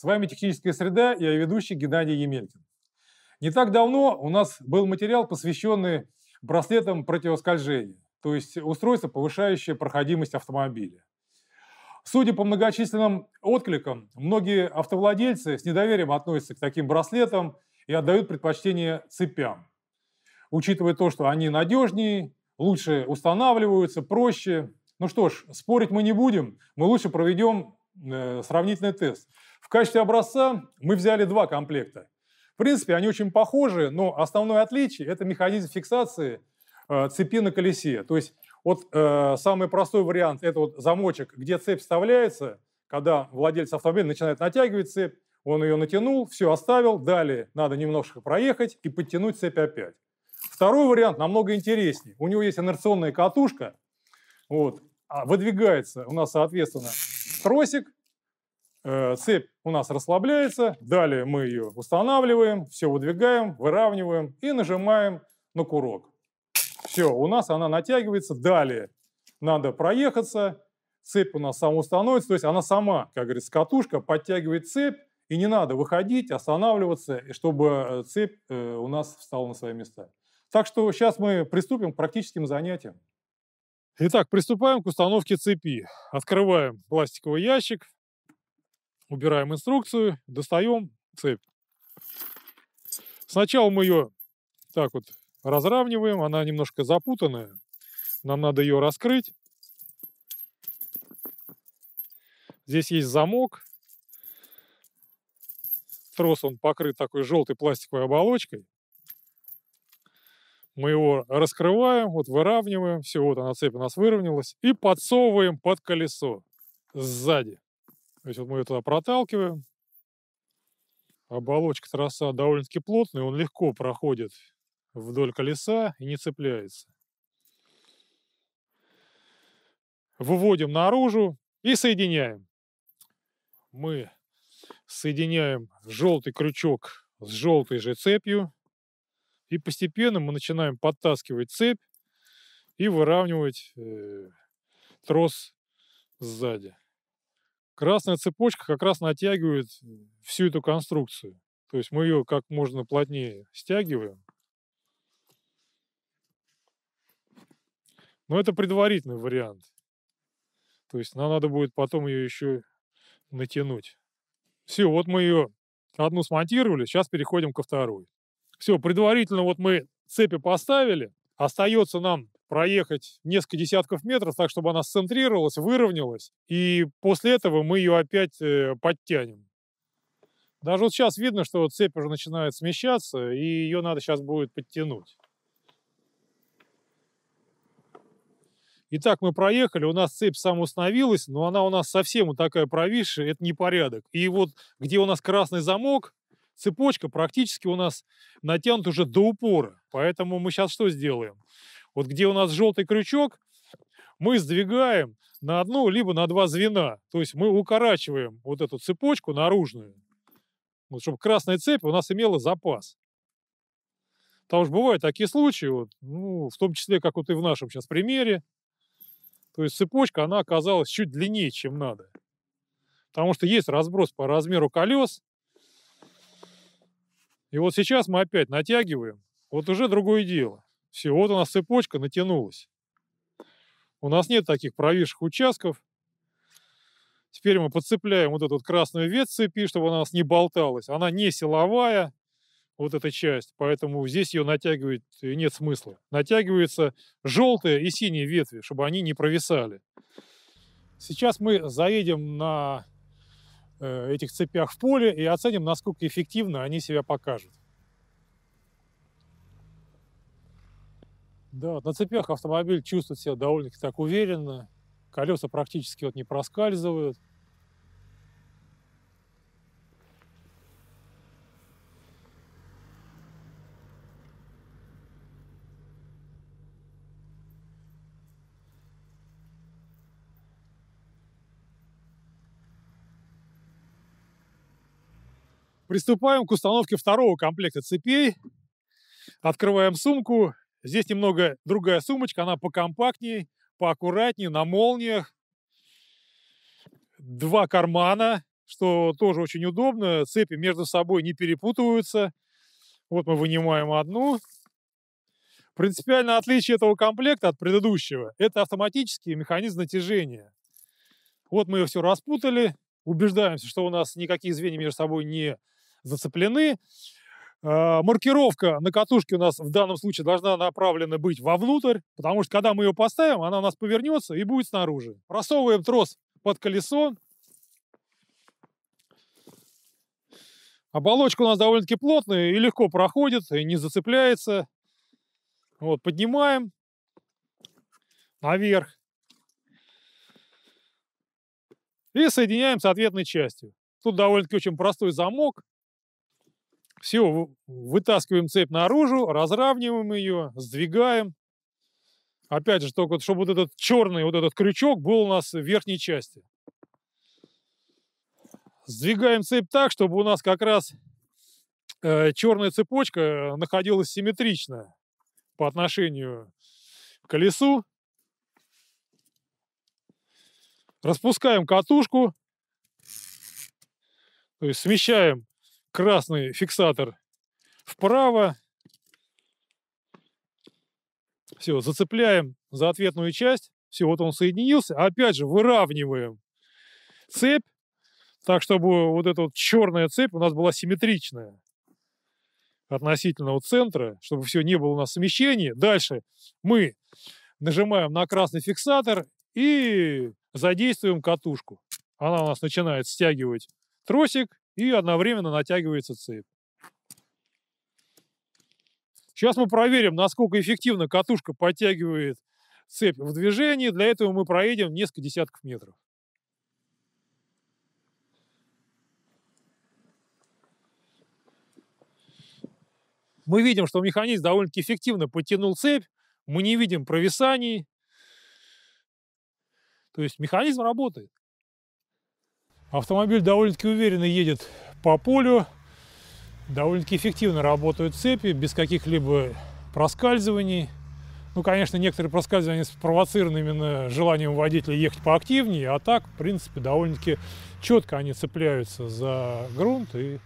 С вами «Техническая среда» и я ведущий Геннадий Емелькин. Не так давно у нас был материал, посвященный браслетам противоскольжения, то есть устройство, повышающее проходимость автомобиля. Судя по многочисленным откликам, многие автовладельцы с недоверием относятся к таким браслетам и отдают предпочтение цепям, учитывая то, что они надежнее, лучше устанавливаются, проще. Ну что ж, спорить мы не будем, мы лучше проведем э, сравнительный тест. В качестве образца мы взяли два комплекта. В принципе, они очень похожи, но основное отличие – это механизм фиксации э, цепи на колесе. То есть вот э, самый простой вариант – это вот замочек, где цепь вставляется, когда владелец автомобиля начинает натягивать цепь, он ее натянул, все оставил, далее надо немножко проехать и подтянуть цепь опять. Второй вариант намного интереснее. У него есть инерционная катушка, вот, а выдвигается у нас, соответственно, тросик, Э, цепь у нас расслабляется, далее мы ее устанавливаем, все выдвигаем, выравниваем и нажимаем на курок. Все, у нас она натягивается, далее надо проехаться, цепь у нас самоустановится, то есть она сама, как говорится, катушка подтягивает цепь, и не надо выходить, останавливаться, чтобы э, цепь э, у нас встала на свои места. Так что сейчас мы приступим к практическим занятиям. Итак, приступаем к установке цепи. Открываем пластиковый ящик, убираем инструкцию, достаем цепь. Сначала мы ее так вот разравниваем, она немножко запутанная, нам надо ее раскрыть. Здесь есть замок, трос он покрыт такой желтой пластиковой оболочкой. Мы его раскрываем, вот выравниваем, все, вот она цепь у нас выровнялась, и подсовываем под колесо сзади есть вот мы ее туда проталкиваем. Оболочка троса довольно-таки плотная, он легко проходит вдоль колеса и не цепляется. Выводим наружу и соединяем. Мы соединяем желтый крючок с желтой же цепью. И постепенно мы начинаем подтаскивать цепь и выравнивать э, трос сзади красная цепочка как раз натягивает э, всю эту конструкцию. То есть мы ее как можно плотнее стягиваем. Но это предварительный вариант. То есть нам надо будет потом ее еще натянуть. Все, вот мы ее одну смонтировали, сейчас переходим ко второй. Все, предварительно вот мы цепи поставили. Остается нам проехать несколько десятков метров так, чтобы она сцентрировалась, выровнялась, и после этого мы ее опять э, подтянем. Даже вот сейчас видно, что вот цепь уже начинает смещаться, и ее надо сейчас будет подтянуть. Итак, мы проехали, у нас цепь самоустановилась, но она у нас совсем вот такая провисшая, это непорядок. И вот где у нас красный замок, цепочка практически у нас натянута уже до упора. Поэтому мы сейчас что сделаем? Вот где у нас желтый крючок, мы сдвигаем на одну либо на два звена. То есть мы укорачиваем вот эту цепочку наружную, вот, чтобы красная цепь у нас имела запас. Потому что бывают такие случаи, вот, ну, в том числе, как вот и в нашем сейчас примере, то есть цепочка, она оказалась чуть длиннее, чем надо. Потому что есть разброс по размеру колес. И вот сейчас мы опять натягиваем. Вот уже другое дело. Все, вот у нас цепочка натянулась. У нас нет таких провисших участков. Теперь мы подцепляем вот эту вот красную ветвь цепи, чтобы она у нас не болталась. Она не силовая, вот эта часть, поэтому здесь ее натягивать э, нет смысла. Натягиваются желтые и синие ветви, чтобы они не провисали. Сейчас мы заедем на э, этих цепях в поле и оценим, насколько эффективно они себя покажут. Да, на цепях автомобиль чувствует себя довольно-таки так уверенно. Колеса практически вот не проскальзывают. Приступаем к установке второго комплекта цепей. Открываем сумку, Здесь немного другая сумочка, она покомпактнее, поаккуратнее, на молниях. Два кармана, что тоже очень удобно. Цепи между собой не перепутываются. Вот мы вынимаем одну. Принципиальное отличие этого комплекта от предыдущего – это автоматический механизм натяжения. Вот мы ее все распутали, убеждаемся, что у нас никакие звенья между собой не зацеплены. А, маркировка на катушке у нас в данном случае должна направлена быть вовнутрь, потому что когда мы ее поставим, она у нас повернется и будет снаружи. Просовываем трос под колесо. Оболочка у нас довольно-таки плотная и легко проходит, и не зацепляется. Вот, поднимаем наверх. И соединяем с ответной частью. Тут довольно-таки очень простой замок. Все, вытаскиваем цепь наружу, разравниваем ее, сдвигаем. Опять же, только чтобы вот этот черный вот этот крючок был у нас в верхней части. Сдвигаем цепь так, чтобы у нас как раз э, черная цепочка э, находилась симметрично по отношению к колесу. Распускаем катушку, то есть смещаем красный фиксатор вправо. Все, зацепляем за ответную часть. Все, вот он соединился. Опять же, выравниваем цепь, так, чтобы вот эта вот черная цепь у нас была симметричная относительно вот центра, чтобы все не было у нас смещения. Дальше мы нажимаем на красный фиксатор и задействуем катушку. Она у нас начинает стягивать тросик, и одновременно натягивается цепь. Сейчас мы проверим, насколько эффективно катушка подтягивает цепь в движении. Для этого мы проедем несколько десятков метров. Мы видим, что механизм довольно-таки эффективно подтянул цепь, мы не видим провисаний. То есть механизм работает. Автомобиль довольно-таки уверенно едет по полю, довольно-таки эффективно работают цепи, без каких-либо проскальзываний. Ну, конечно, некоторые проскальзывания спровоцированы именно желанием водителя ехать поактивнее, а так, в принципе, довольно-таки четко они цепляются за грунт и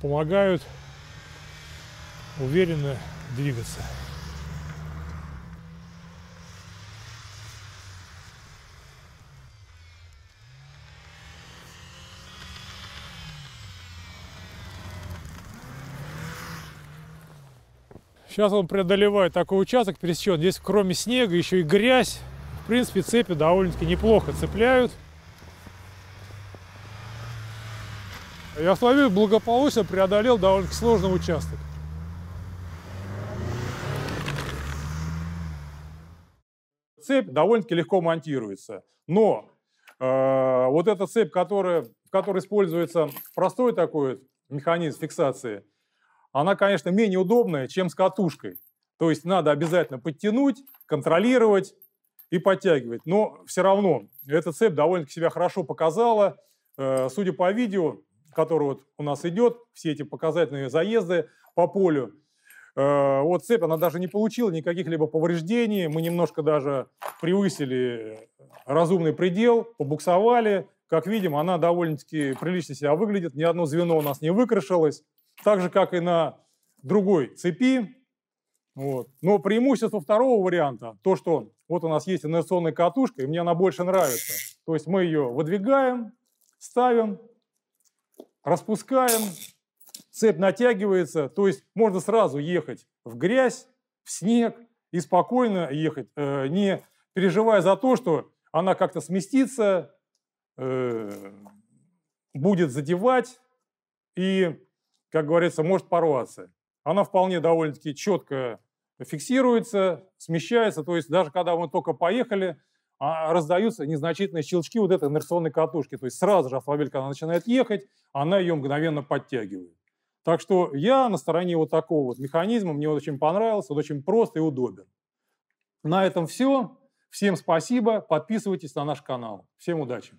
помогают уверенно двигаться. Сейчас он преодолевает такой участок пересечен. Здесь кроме снега еще и грязь. В принципе, цепи довольно-таки неплохо цепляют. И автомобиль благополучно преодолел довольно сложный участок. Цепь довольно-таки легко монтируется, но э, вот эта цепь, которая, в которой используется простой такой механизм фиксации – она, конечно, менее удобная, чем с катушкой. То есть надо обязательно подтянуть, контролировать и подтягивать. Но все равно эта цепь довольно-таки себя хорошо показала. Э, судя по видео, которое вот у нас идет, все эти показательные заезды по полю, э, вот цепь, она даже не получила никаких либо повреждений. Мы немножко даже превысили разумный предел, побуксовали. Как видим, она довольно-таки прилично себя выглядит. Ни одно звено у нас не выкрашилось так же, как и на другой цепи. Вот. Но преимущество второго варианта, то, что вот у нас есть инерционная катушка, и мне она больше нравится. То есть мы ее выдвигаем, ставим, распускаем, цепь натягивается, то есть можно сразу ехать в грязь, в снег и спокойно ехать, э, не переживая за то, что она как-то сместится, э, будет задевать. И как говорится, может порваться. Она вполне довольно-таки четко фиксируется, смещается, то есть даже когда мы только поехали, а, а, раздаются незначительные щелчки вот этой инерционной катушки. То есть сразу же автомобиль, когда начинает ехать, она ее мгновенно подтягивает. Так что я на стороне вот такого вот механизма, мне очень понравился, он очень прост и удобен. На этом все. Всем спасибо, подписывайтесь на наш канал. Всем удачи!